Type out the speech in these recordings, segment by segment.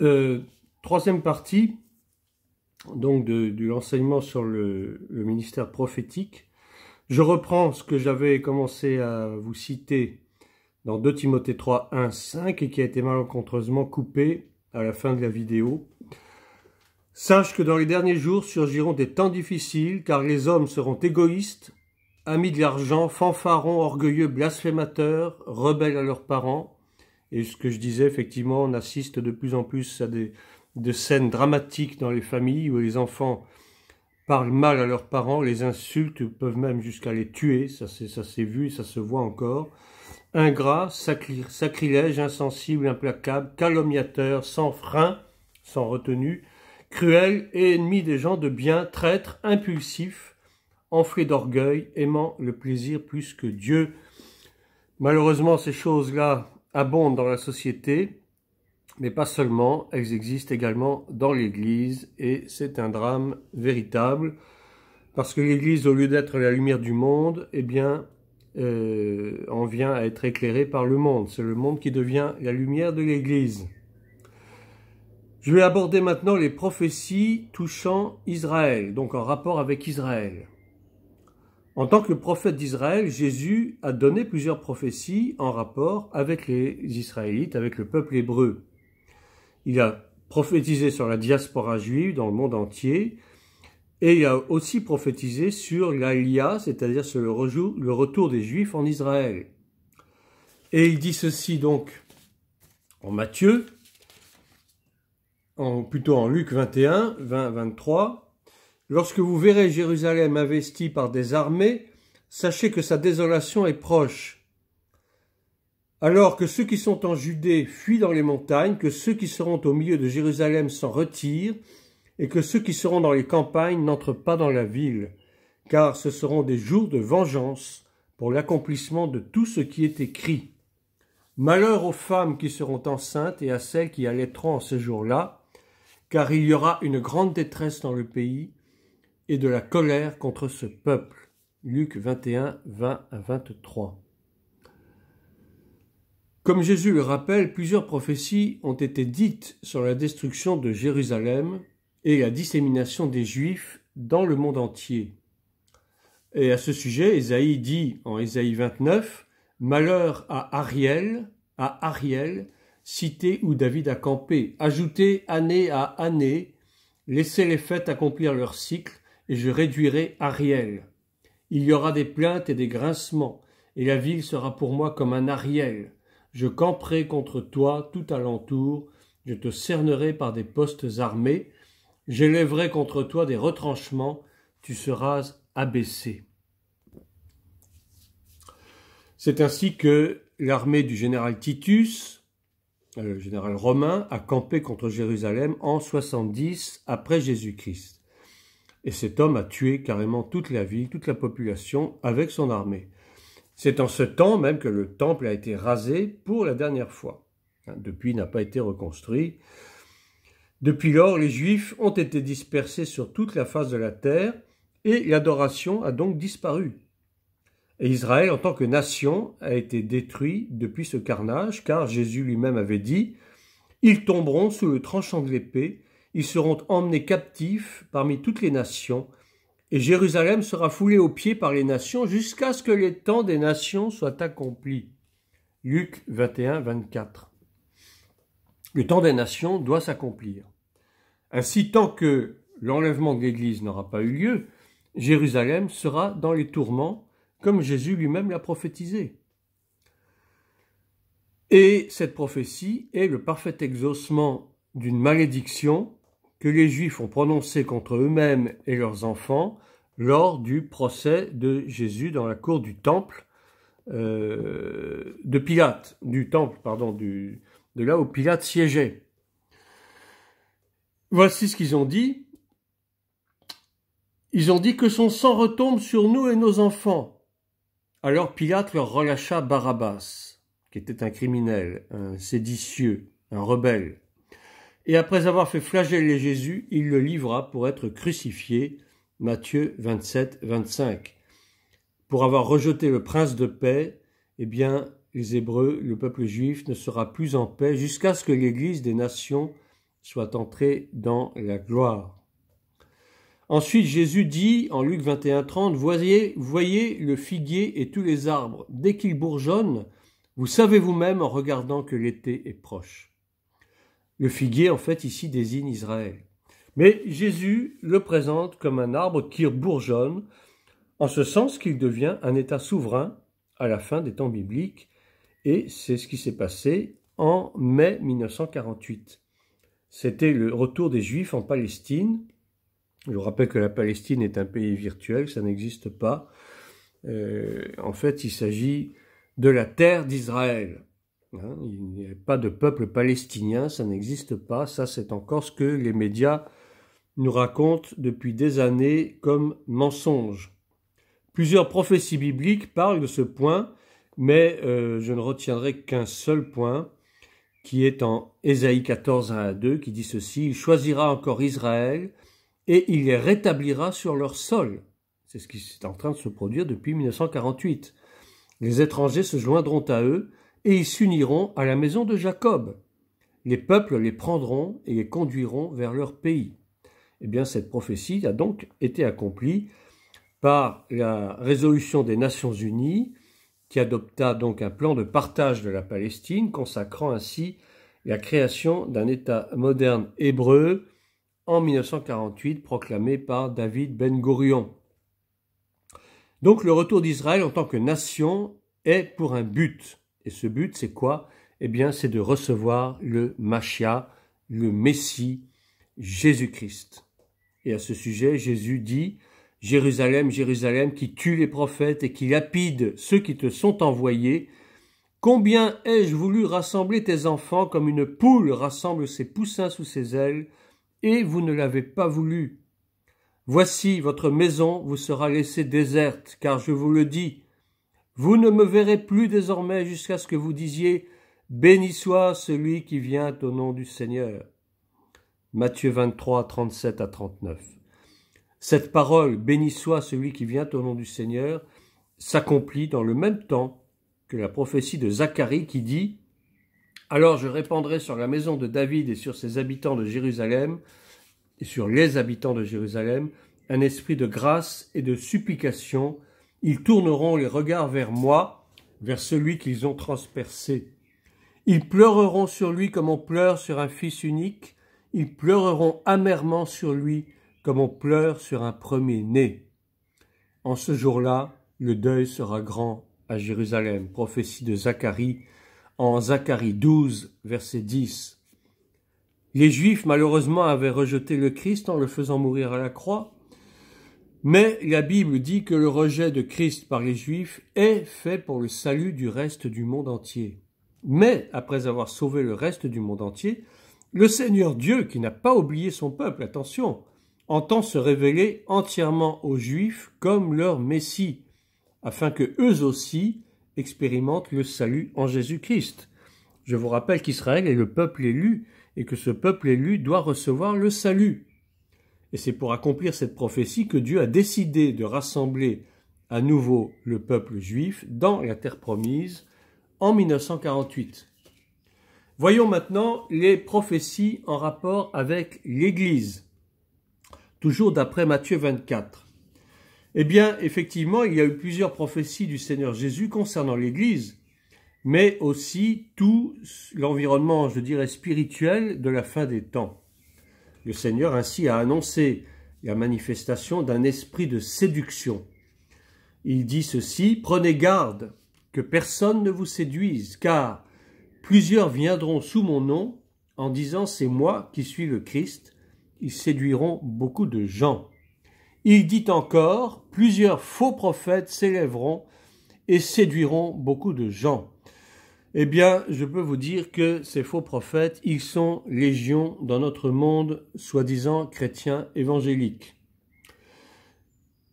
Euh, troisième partie donc de, l'enseignement sur le, le, ministère prophétique. Je reprends ce que j'avais commencé à vous citer dans 2 Timothée 3, 1, 5 et qui a été malencontreusement coupé à la fin de la vidéo. Sache que dans les derniers jours surgiront des temps difficiles, car les hommes seront égoïstes, amis de l'argent, fanfarons, orgueilleux, blasphémateurs, rebelles à leurs parents, et ce que je disais, effectivement, on assiste de plus en plus à des, scènes dramatiques dans les familles où les enfants parlent mal à leurs parents, les insultent, peuvent même jusqu'à les tuer, ça s'est vu et ça se voit encore. Ingrat, sacrilège, insensible, implacable, calomniateur, sans frein, sans retenue, cruel et ennemi des gens de bien, traître, impulsif, enflé d'orgueil, aimant le plaisir plus que Dieu. Malheureusement, ces choses-là abondent dans la société, mais pas seulement, elles existent également dans l'Église, et c'est un drame véritable, parce que l'Église, au lieu d'être la lumière du monde, eh bien, euh, en vient à être éclairée par le monde. C'est le monde qui devient la lumière de l'Église. Je vais aborder maintenant les prophéties touchant Israël, donc en rapport avec Israël. En tant que prophète d'Israël, Jésus a donné plusieurs prophéties en rapport avec les Israélites, avec le peuple hébreu. Il a prophétisé sur la diaspora juive dans le monde entier, et il a aussi prophétisé sur l'Alia, c'est-à-dire sur le, le retour des Juifs en Israël. Et il dit ceci donc en Matthieu, en, plutôt en Luc 21, 20, 23, Lorsque vous verrez Jérusalem investie par des armées, sachez que sa désolation est proche. Alors que ceux qui sont en Judée fuient dans les montagnes, que ceux qui seront au milieu de Jérusalem s'en retirent, et que ceux qui seront dans les campagnes n'entrent pas dans la ville, car ce seront des jours de vengeance pour l'accomplissement de tout ce qui est écrit. Malheur aux femmes qui seront enceintes et à celles qui allaiteront en ce jour-là, car il y aura une grande détresse dans le pays, et de la colère contre ce peuple. Luc 21, 20 à 23. Comme Jésus le rappelle, plusieurs prophéties ont été dites sur la destruction de Jérusalem et la dissémination des Juifs dans le monde entier. Et à ce sujet, Esaïe dit en Ésaïe 29 Malheur à Ariel, à Ariel, cité où David a campé. Ajoutez année à année, laissez les fêtes accomplir leur cycle, et je réduirai Ariel. Il y aura des plaintes et des grincements, et la ville sera pour moi comme un Ariel. Je camperai contre toi tout alentour, je te cernerai par des postes armés, j'élèverai contre toi des retranchements, tu seras abaissé. C'est ainsi que l'armée du général Titus, euh, le général romain, a campé contre Jérusalem en 70 après Jésus-Christ et cet homme a tué carrément toute la ville, toute la population avec son armée. C'est en ce temps même que le temple a été rasé pour la dernière fois. Hein, depuis n'a pas été reconstruit. Depuis lors, les Juifs ont été dispersés sur toute la face de la terre et l'adoration a donc disparu. Et Israël, en tant que nation, a été détruit depuis ce carnage, car Jésus lui-même avait dit Ils tomberont sous le tranchant de l'épée, ils seront emmenés captifs parmi toutes les nations, et Jérusalem sera foulée aux pieds par les nations jusqu'à ce que les temps des nations soient accomplis. Luc 21, 24. Le temps des nations doit s'accomplir. Ainsi, tant que l'enlèvement de l'Église n'aura pas eu lieu, Jérusalem sera dans les tourments, comme Jésus lui-même l'a prophétisé. Et cette prophétie est le parfait exaucement d'une malédiction que les Juifs ont prononcé contre eux-mêmes et leurs enfants lors du procès de Jésus dans la cour du temple euh, de Pilate, du temple, pardon, de là où Pilate siégeait. Voici ce qu'ils ont dit. Ils ont dit que son sang retombe sur nous et nos enfants. Alors Pilate leur relâcha Barabbas, qui était un criminel, un séditieux, un rebelle et après avoir fait flageller Jésus, il le livra pour être crucifié. Matthieu 27, 25. Pour avoir rejeté le prince de paix, eh bien, les Hébreux, le peuple juif ne sera plus en paix jusqu'à ce que l'Église des nations soit entrée dans la gloire. Ensuite, Jésus dit en Luc 21, 30, Voyez, voyez le figuier et tous les arbres. Dès qu'ils bourgeonnent, vous savez vous-même en regardant que l'été est proche. Le figuier, en fait, ici désigne Israël. Mais Jésus le présente comme un arbre qui bourgeonne, en ce sens qu'il devient un État souverain à la fin des temps bibliques, et c'est ce qui s'est passé en mai 1948. C'était le retour des Juifs en Palestine. Je vous rappelle que la Palestine est un pays virtuel, ça n'existe pas. Euh, en fait, il s'agit de la terre d'Israël. Hein, il n'y a pas de peuple palestinien, ça n'existe pas. Ça, c'est encore ce que les médias nous racontent depuis des années comme mensonge. Plusieurs prophéties bibliques parlent de ce point, mais euh, je ne retiendrai qu'un seul point, qui est en Ésaïe 14, à 2, qui dit ceci, Il choisira encore Israël, et il les rétablira sur leur sol. C'est ce qui est en train de se produire depuis 1948. Les étrangers se joindront à eux, et ils s'uniront à la maison de Jacob. Les peuples les prendront et les conduiront vers leur pays. Eh bien, cette prophétie a donc été accomplie par la résolution des Nations Unies, qui adopta donc un plan de partage de la Palestine, consacrant ainsi la création d'un État moderne hébreu en 1948, proclamé par David Ben Gurion. Donc le retour d'Israël en tant que nation est pour un but. Et ce but, c'est quoi Eh bien, c'est de recevoir le Machia, le Messie, Jésus-Christ. Et à ce sujet, Jésus dit Jérusalem, Jérusalem, qui tue les prophètes et qui lapide ceux qui te sont envoyés, combien ai-je voulu rassembler tes enfants comme une poule rassemble ses poussins sous ses ailes, et vous ne l'avez pas voulu. Voici, votre maison vous sera laissée déserte, car je vous le dis, vous ne me verrez plus désormais jusqu'à ce que vous disiez Béni soit celui qui vient au nom du Seigneur. Matthieu 23, 37 à 39. Cette parole Béni soit celui qui vient au nom du Seigneur s'accomplit dans le même temps que la prophétie de Zacharie qui dit Alors je répandrai sur la maison de David et sur ses habitants de Jérusalem, et sur les habitants de Jérusalem, un esprit de grâce et de supplication ils tourneront les regards vers moi, vers celui qu'ils ont transpercé. Ils pleureront sur lui comme on pleure sur un fils unique, ils pleureront amèrement sur lui comme on pleure sur un premier-né. En ce jour-là, le deuil sera grand à Jérusalem. Prophétie de Zacharie en Zacharie 12, verset 10. Les Juifs, malheureusement, avaient rejeté le Christ en le faisant mourir à la croix. Mais la Bible dit que le rejet de Christ par les Juifs est fait pour le salut du reste du monde entier. Mais, après avoir sauvé le reste du monde entier, le Seigneur Dieu, qui n'a pas oublié son peuple, attention, entend se révéler entièrement aux Juifs comme leur Messie, afin que eux aussi expérimentent le salut en Jésus-Christ. Je vous rappelle qu'Israël est le peuple élu et que ce peuple élu doit recevoir le salut. Et c'est pour accomplir cette prophétie que Dieu a décidé de rassembler à nouveau le peuple juif dans la terre promise en 1948. Voyons maintenant les prophéties en rapport avec l'Église, toujours d'après Matthieu 24. Eh bien, effectivement, il y a eu plusieurs prophéties du Seigneur Jésus concernant l'Église, mais aussi tout l'environnement, je dirais, spirituel de la fin des temps. Le Seigneur ainsi a annoncé la manifestation d'un esprit de séduction. Il dit ceci, prenez garde que personne ne vous séduise, car plusieurs viendront sous mon nom en disant c'est moi qui suis le Christ, ils séduiront beaucoup de gens. Il dit encore, plusieurs faux prophètes s'élèveront et séduiront beaucoup de gens. Eh bien, je peux vous dire que ces faux prophètes, ils sont légions dans notre monde soi-disant chrétien évangélique.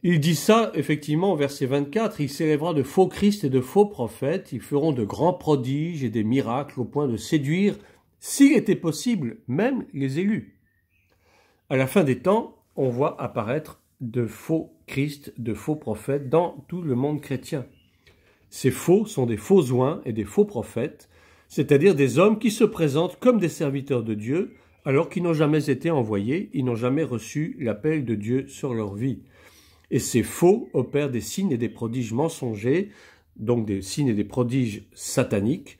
Il dit ça, effectivement, au verset 24, il s'élèvera de faux Christ et de faux prophètes, ils feront de grands prodiges et des miracles au point de séduire, s'il était possible, même les élus. À la fin des temps, on voit apparaître de faux Christ, de faux prophètes dans tout le monde chrétien. Ces faux sont des faux oints et des faux prophètes, c'est-à-dire des hommes qui se présentent comme des serviteurs de Dieu, alors qu'ils n'ont jamais été envoyés, ils n'ont jamais reçu l'appel de Dieu sur leur vie. Et ces faux opèrent des signes et des prodiges mensongers, donc des signes et des prodiges sataniques,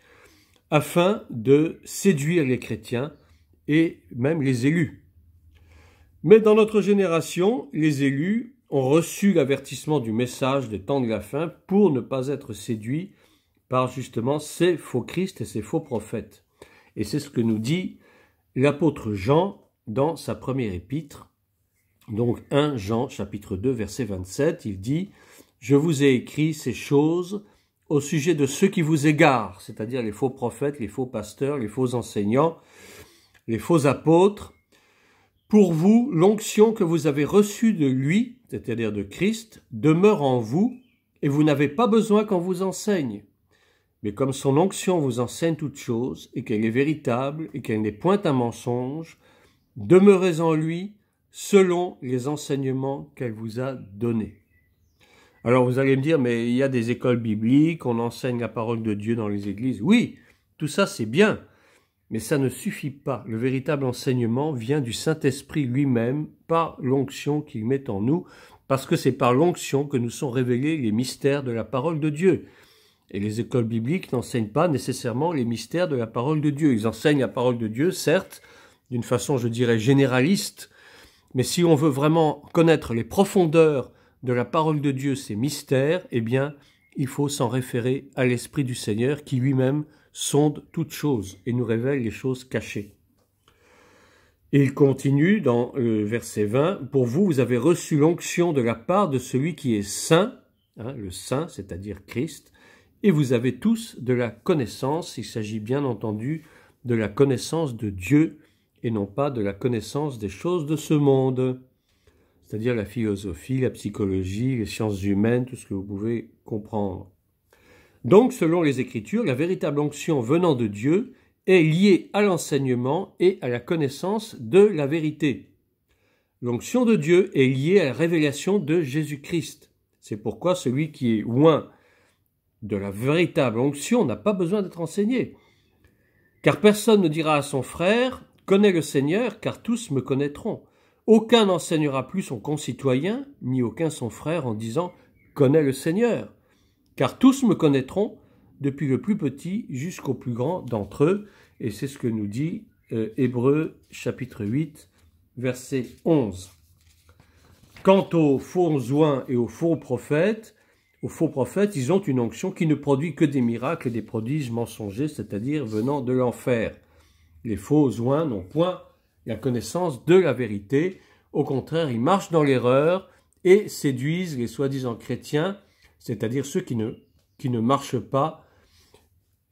afin de séduire les chrétiens et même les élus. Mais dans notre génération, les élus ont reçu l'avertissement du message des temps de la fin pour ne pas être séduits par justement ces faux Christ et ces faux prophètes. Et c'est ce que nous dit l'apôtre Jean dans sa première épître, donc 1 Jean chapitre 2 verset 27, il dit Je vous ai écrit ces choses au sujet de ceux qui vous égarent, c'est-à-dire les faux prophètes, les faux pasteurs, les faux enseignants, les faux apôtres, pour vous, l'onction que vous avez reçue de lui, c'est-à-dire de Christ, demeure en vous, et vous n'avez pas besoin qu'on vous enseigne. Mais comme son onction vous enseigne toutes choses, et qu'elle est véritable, et qu'elle n'est point un mensonge, demeurez en lui selon les enseignements qu'elle vous a donnés. Alors vous allez me dire, mais il y a des écoles bibliques, on enseigne la parole de Dieu dans les églises. Oui, tout ça c'est bien. Mais ça ne suffit pas. Le véritable enseignement vient du Saint-Esprit lui-même, par l'onction qu'il met en nous, parce que c'est par l'onction que nous sont révélés les mystères de la parole de Dieu. Et les écoles bibliques n'enseignent pas nécessairement les mystères de la parole de Dieu. Ils enseignent la parole de Dieu, certes, d'une façon, je dirais, généraliste, mais si on veut vraiment connaître les profondeurs de la parole de Dieu, ses mystères, eh bien, il faut s'en référer à l'Esprit du Seigneur qui lui-même sonde toutes choses et nous révèle les choses cachées. Et il continue dans le verset 20, Pour vous, vous avez reçu l'onction de la part de celui qui est saint, hein, le saint, c'est-à-dire Christ, et vous avez tous de la connaissance, il s'agit bien entendu de la connaissance de Dieu et non pas de la connaissance des choses de ce monde, c'est-à-dire la philosophie, la psychologie, les sciences humaines, tout ce que vous pouvez comprendre. Donc, selon les Écritures, la véritable onction venant de Dieu est liée à l'enseignement et à la connaissance de la vérité. L'onction de Dieu est liée à la révélation de Jésus-Christ. C'est pourquoi celui qui est loin de la véritable onction n'a pas besoin d'être enseigné. Car personne ne dira à son frère, Connais le Seigneur, car tous me connaîtront. Aucun n'enseignera plus son concitoyen, ni aucun son frère en disant, Connais le Seigneur car tous me connaîtront, depuis le plus petit jusqu'au plus grand d'entre eux. Et c'est ce que nous dit euh, Hébreu chapitre 8, verset 11. Quant aux faux oints et aux faux prophètes, aux faux prophètes, ils ont une onction qui ne produit que des miracles et des prodiges mensongers, c'est-à-dire venant de l'enfer. Les faux oints n'ont point la connaissance de la vérité, au contraire, ils marchent dans l'erreur et séduisent les soi-disant chrétiens c'est-à-dire ceux qui ne, qui ne marchent pas,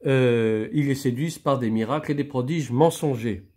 euh, ils les séduisent par des miracles et des prodiges mensongers.